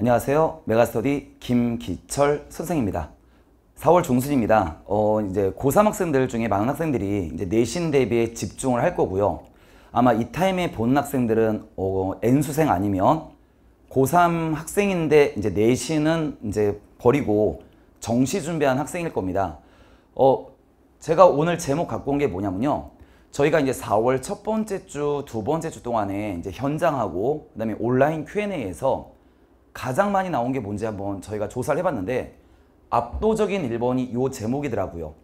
안녕하세요. 메가스터디 김기철 선생입니다. 4월 중순입니다. 어, 이제 고3 학생들 중에 많은 학생들이 이제 내신 대비에 집중을 할 거고요. 아마 이 타임에 본 학생들은 어, N수생 아니면 고3 학생인데 이제 내신은 이제 버리고 정시 준비한 학생일 겁니다. 어, 제가 오늘 제목 갖고 온 게 뭐냐면요. 저희가 이제 4월 첫 번째 주, 두 번째 주 동안에 이제 현장하고 그다음에 온라인 Q&A에서 가장 많이 나온 게 뭔지 한번 저희가 조사를 해봤는데 압도적인 1번이 요 제목이더라고요.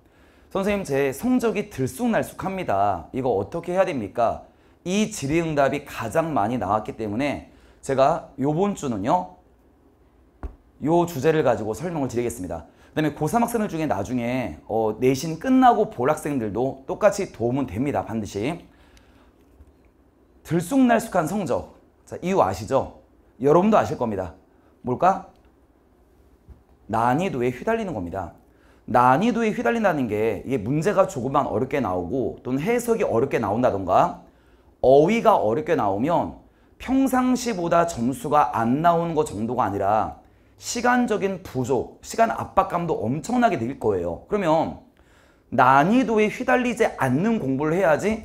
선생님 제 성적이 들쑥날쑥합니다. 이거 어떻게 해야 됩니까? 이 질의응답이 가장 많이 나왔기 때문에 제가 요번 주는요. 요 주제를 가지고 설명을 드리겠습니다. 그 다음에 고3 학생들 중에 나중에 어, 내신 끝나고 볼 학생들도 똑같이 도움은 됩니다. 반드시. 들쑥날쑥한 성적. 자, 이유 아시죠? 여러분도 아실 겁니다. 뭘까? 난이도에 휘달리는 겁니다. 난이도에 휘달린다는 게 이게 문제가 조금만 어렵게 나오고 또는 해석이 어렵게 나온다던가 어휘가 어렵게 나오면 평상시보다 점수가 안 나오는 것 정도가 아니라 시간적인 부족, 시간 압박감도 엄청나게 느낄 거예요. 그러면 난이도에 휘달리지 않는 공부를 해야지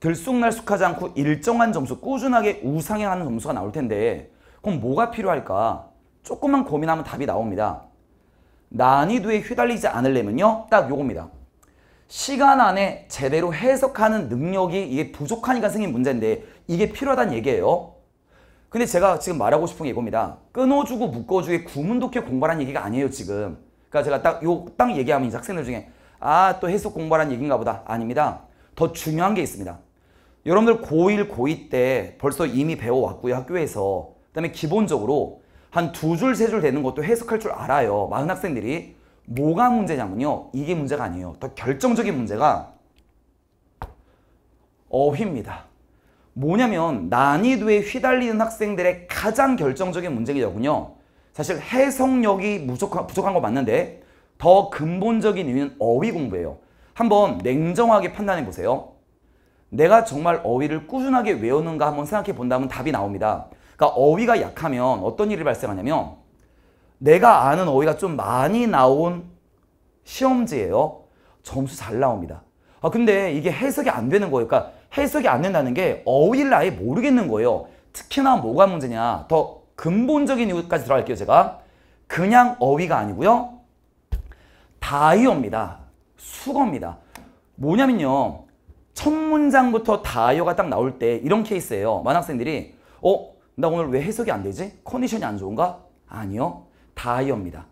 들쑥날쑥하지 않고 일정한 점수, 꾸준하게 우상향하는 점수가 나올 텐데 그럼 뭐가 필요할까? 조금만 고민하면 답이 나옵니다. 난이도에 휘달리지 않으려면요. 딱 요겁니다. 시간 안에 제대로 해석하는 능력이 이게 부족하니까 생긴 문제인데 이게 필요하다는 얘기예요. 근데 제가 지금 말하고 싶은 게 이겁니다. 끊어주고 묶어주기 구문독해 공부라는 얘기가 아니에요 지금. 그러니까 제가 딱 요딱 딱 얘기하면 이제 학생들 중에 아 또 해석 공부라는 얘기인가 보다. 아닙니다. 더 중요한 게 있습니다. 여러분들 고1, 고2 때 벌써 이미 배워왔고요 학교에서 그다음에 기본적으로 한 두 줄, 세 줄 되는 것도 해석할 줄 알아요. 많은 학생들이 뭐가 문제냐면요. 이게 문제가 아니에요. 더 결정적인 문제가 어휘입니다. 뭐냐면 난이도에 휘달리는 학생들의 가장 결정적인 문제이더군요. 사실 해석력이 부족한, 부족한 거 맞는데 더 근본적인 이유는 어휘 공부예요. 한번 냉정하게 판단해 보세요. 내가 정말 어휘를 꾸준하게 외우는가 한번 생각해 본다면 답이 나옵니다. 그러니까 어휘가 약하면 어떤 일이 발생하냐면 내가 아는 어휘가 좀 많이 나온 시험지예요. 점수 잘 나옵니다. 아 근데 이게 해석이 안 되는 거예요. 그러니까 해석이 안 된다는 게 어휘를 아예 모르겠는 거예요. 특히나 뭐가 문제냐. 더 근본적인 이유까지 들어갈게요. 제가. 그냥 어휘가 아니고요. 다이어입니다. 수거입니다. 뭐냐면요. 첫 문장부터 다이어가 딱 나올 때 이런 케이스예요. 많은 학생들이 어? 나 오늘 왜 해석이 안 되지? 컨디션이 안 좋은가? 아니요. 다이어입니다.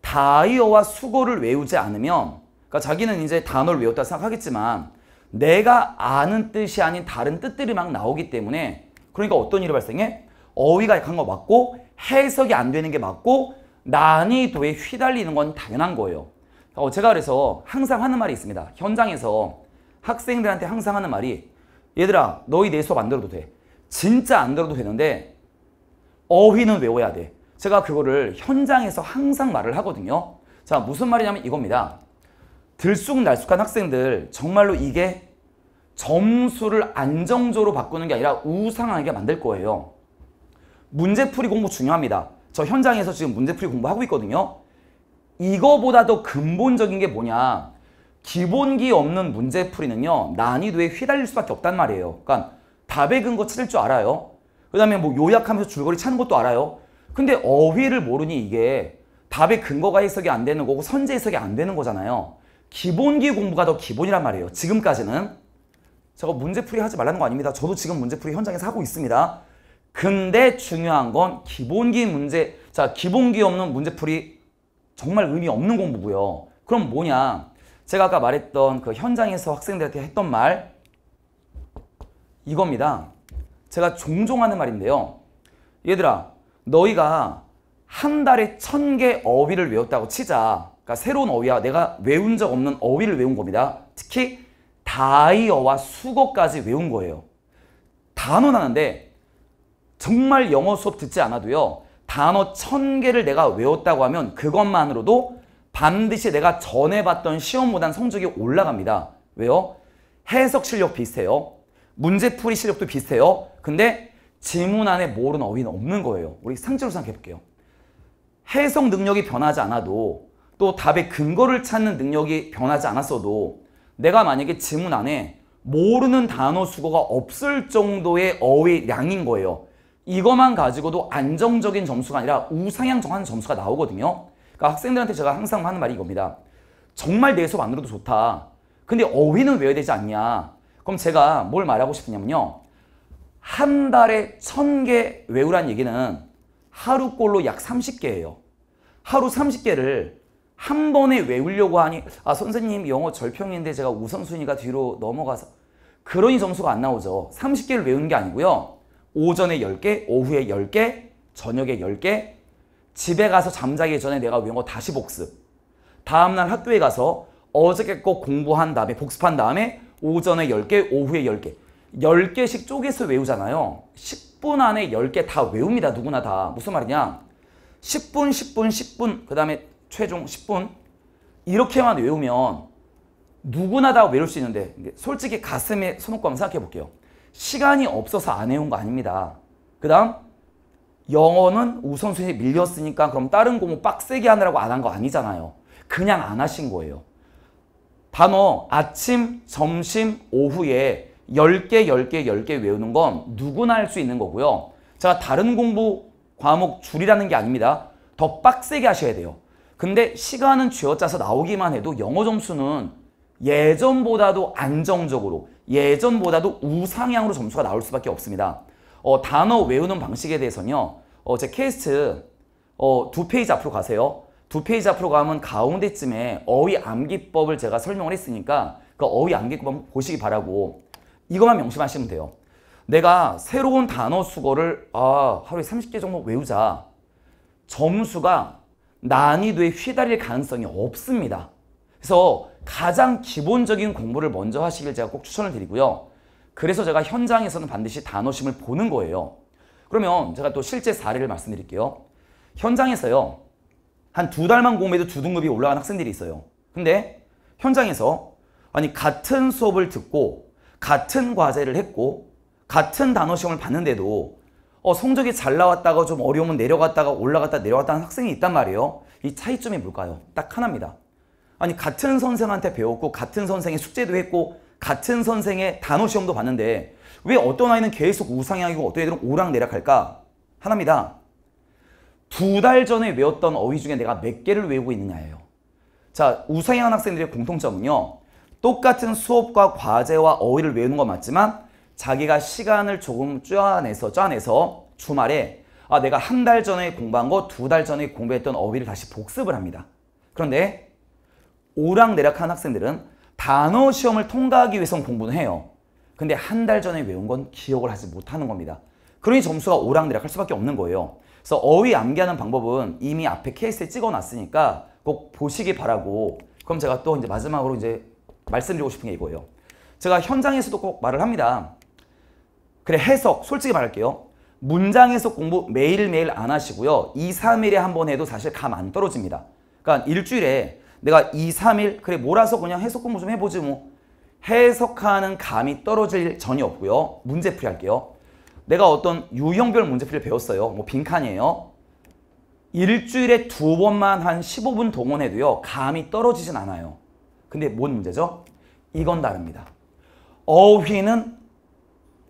다이어와 수고를 외우지 않으면 그러니까 자기는 이제 단어를 외웠다 생각하겠지만 내가 아는 뜻이 아닌 다른 뜻들이 막 나오기 때문에 그러니까 어떤 일이 발생해? 어휘가 약한 거 맞고 해석이 안 되는 게 맞고 난이도에 휘달리는 건 당연한 거예요. 어, 제가 그래서 항상 하는 말이 있습니다. 현장에서 학생들한테 항상 하는 말이 얘들아 너희 내 수업 안 들어도 돼. 진짜 안 들어도 되는데 어휘는 외워야 돼. 제가 그거를 현장에서 항상 말을 하거든요. 자 무슨 말이냐면 이겁니다. 들쑥날쑥한 학생들 정말로 이게 점수를 안정적으로 바꾸는 게 아니라 우상하게 만들 거예요. 문제풀이 공부 중요합니다. 저 현장에서 지금 문제풀이 공부하고 있거든요. 이거보다 더 근본적인 게 뭐냐. 기본기 없는 문제풀이는요. 난이도에 휘달릴 수밖에 없단 말이에요. 그러니까 답의 근거 찾을 줄 알아요. 그 다음에 뭐 요약하면서 줄거리 찾는 것도 알아요. 근데 어휘를 모르니 이게 답의 근거가 해석이 안 되는 거고 선제 해석이 안 되는 거잖아요. 기본기 공부가 더 기본이란 말이에요. 지금까지는. 제가 문제풀이 하지 말라는 거 아닙니다. 저도 지금 문제풀이 현장에서 하고 있습니다. 근데 중요한 건 기본기 문제, 자 기본기 없는 문제풀이 정말 의미 없는 공부고요. 그럼 뭐냐? 제가 아까 말했던 그 현장에서 학생들한테 했던 말 이겁니다. 제가 종종 하는 말인데요. 얘들아 너희가 한 달에 천 개 어휘를 외웠다고 치자. 그러니까 새로운 어휘야. 내가 외운 적 없는 어휘를 외운 겁니다. 특히 다이어와 수거까지 외운 거예요. 단어나는데 정말 영어 수업 듣지 않아도요. 단어 천 개를 내가 외웠다고 하면 그것만으로도 반드시 내가 전에 봤던 시험보단 성적이 올라갑니다. 왜요? 해석 실력 비슷해요. 문제풀이 실력도 비슷해요. 근데 질문 안에 모르는 어휘는 없는 거예요. 우리 상체로 생각해볼게요. 해석 능력이 변하지 않아도 또 답의 근거를 찾는 능력이 변하지 않았어도 내가 만약에 질문 안에 모르는 단어 수거가 없을 정도의 어휘량인 거예요. 이것만 가지고도 안정적인 점수가 아니라 우상향 정하는 점수가 나오거든요. 그러니까 학생들한테 제가 항상 하는 말이 이겁니다. 정말 내 수업 안으로도 좋다. 근데 어휘는 외워야 되지 않냐. 그럼 제가 뭘 말하고 싶냐면요. 한 달에 1 0 0 0개 외우란 얘기는 하루꼴로 약 30개예요. 하루 30개를 한 번에 외우려고 하니 아 선생님 영어 절평인데 제가 우선순위가 뒤로 넘어가서 그러니 점수가 안 나오죠. 30개를 외우는 게 아니고요. 오전에 10개, 오후에 10개, 저녁에 10개, 집에 가서 잠자기 전에 내가 외운 거 다시 복습. 다음날 학교에 가서 어저께 꼭 공부한 다음에 복습한 다음에 오전에 10개, 오후에 10개. 10개씩 쪼개서 외우잖아요. 10분 안에 10개 다 외웁니다. 누구나 다. 무슨 말이냐? 10분, 10분, 10분, 그 다음에 최종 10분. 이렇게만 외우면 누구나 다 외울 수 있는데 솔직히 가슴에 손 놓고 한번 생각해 볼게요. 시간이 없어서 안 외운 거 아닙니다. 그 다음 영어는 우선순위에 밀렸으니까 그럼 다른 공부 빡세게 하느라고 안 한 거 아니잖아요. 그냥 안 하신 거예요. 단어 아침, 점심, 오후에 10개, 10개, 10개 외우는 건 누구나 할 수 있는 거고요. 제가 다른 공부 과목 줄이라는 게 아닙니다. 더 빡세게 하셔야 돼요. 근데 시간은 쥐어짜서 나오기만 해도 영어 점수는 예전보다도 안정적으로 예전보다도 우상향으로 점수가 나올 수밖에 없습니다. 어, 단어 외우는 방식에 대해서는요. 어, 제 케이스트 어, 두 페이지 앞으로 가세요. 두 페이지 앞으로 가면 가운데쯤에 어휘 암기법을 제가 설명을 했으니까 그 어휘 암기법 보시기 바라고 이것만 명심하시면 돼요. 내가 새로운 단어 수거를 아, 하루에 30개 정도 외우자. 점수가 난이도에 휘달릴 가능성이 없습니다. 그래서 가장 기본적인 공부를 먼저 하시길 제가 꼭 추천을 드리고요. 그래서 제가 현장에서는 반드시 단어심을 보는 거예요. 그러면 제가 또 실제 사례를 말씀드릴게요. 현장에서요. 한두 달만 공부해도 두 등급이 올라간 학생들이 있어요. 근데 현장에서 아니 같은 수업을 듣고 같은 과제를 했고 같은 단어 시험을 봤는데도 어, 성적이 잘 나왔다가 좀 어려우면 내려갔다가 올라갔다 내려갔다 하는 학생이 있단 말이에요. 이 차이점이 뭘까요? 딱 하나입니다. 아니 같은 선생한테 배웠고 같은 선생의 숙제도 했고 같은 선생의 단어 시험도 봤는데 왜 어떤 아이는 계속 우상향이고 어떤 애들은 오락내락할까? 하나입니다. 두달 전에 외웠던 어휘 중에 내가 몇 개를 외우고 있느냐예요. 자, 우상향 학생들의 공통점은요. 똑같은 수업과 과제와 어휘를 외우는 건 맞지만 자기가 시간을 조금 쪼아내서 쪼아내서 주말에 아 내가 한 달 전에 공부한 거 두 달 전에 공부했던 어휘를 다시 복습을 합니다. 그런데 오락내락한 학생들은 단어 시험을 통과하기 위해선 공부는 해요. 근데 한 달 전에 외운 건 기억을 하지 못하는 겁니다. 그러니 점수가 오락내락할 수밖에 없는 거예요. 그래서 어휘 암기하는 방법은 이미 앞에 케이스에 찍어놨으니까 꼭 보시기 바라고 그럼 제가 또 이제 마지막으로 이제 말씀드리고 싶은 게 이거예요. 제가 현장에서도 꼭 말을 합니다. 그래 해석 솔직히 말할게요. 문장 해석 공부 매일매일 안 하시고요. 2, 3일에 한 번 해도 사실 감 안 떨어집니다. 그러니까 일주일에 내가 2, 3일 그래 몰아서 그냥 해석 공부 좀 해보지 뭐. 해석하는 감이 떨어질 전이 없고요. 문제풀이 할게요. 내가 어떤 유형별 문제풀이를 배웠어요. 뭐 빈칸이에요. 일주일에 두 번만 한 15분 동원해도요. 감이 떨어지진 않아요. 근데 뭔 문제죠? 이건 다릅니다. 어휘는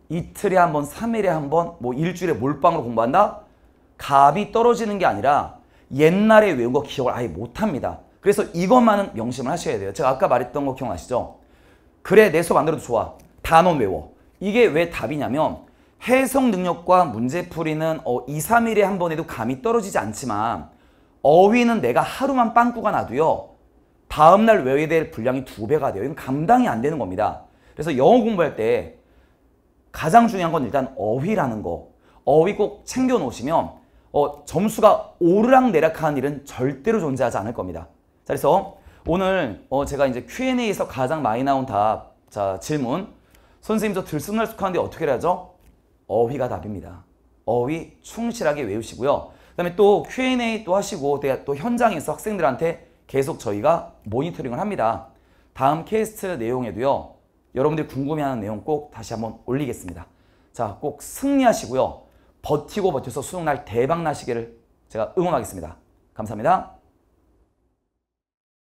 이틀에 한 번, 3일에 한 번, 뭐 일주일에 몰빵으로 공부한다? 감이 떨어지는 게 아니라 옛날에 외운 거 기억을 아예 못합니다. 그래서 이것만은 명심을 하셔야 돼요. 제가 아까 말했던 거 기억나시죠? 그래, 내 수업 안 들어도 좋아. 단원 외워. 이게 왜 답이냐면 해석 능력과 문제풀이는 어, 2, 3일에 한 번에도 감이 떨어지지 않지만 어휘는 내가 하루만 빵꾸가 나도요. 다음날 외워야 될 분량이 두 배가 돼요. 이건 감당이 안 되는 겁니다. 그래서 영어 공부할 때 가장 중요한 건 일단 어휘라는 거. 어휘 꼭 챙겨 놓으시면 어, 점수가 오르락내락하는 일은 절대로 존재하지 않을 겁니다. 자, 그래서 오늘 어, 제가 이제 Q&A에서 가장 많이 나온 답, 자 질문. 선생님 저 들쑥날쑥하는데 어떻게 해야 하죠? 어휘가 답입니다. 어휘 충실하게 외우시고요. 그 다음에 또 Q&A 또 하시고 또 현장에서 학생들한테 계속 저희가 모니터링을 합니다. 다음 캐스트 내용에도요. 여러분들이 궁금해하는 내용 꼭 다시 한번 올리겠습니다. 자, 꼭 승리하시고요. 버티고 버텨서 수능날 대박 나시기를 제가 응원하겠습니다. 감사합니다.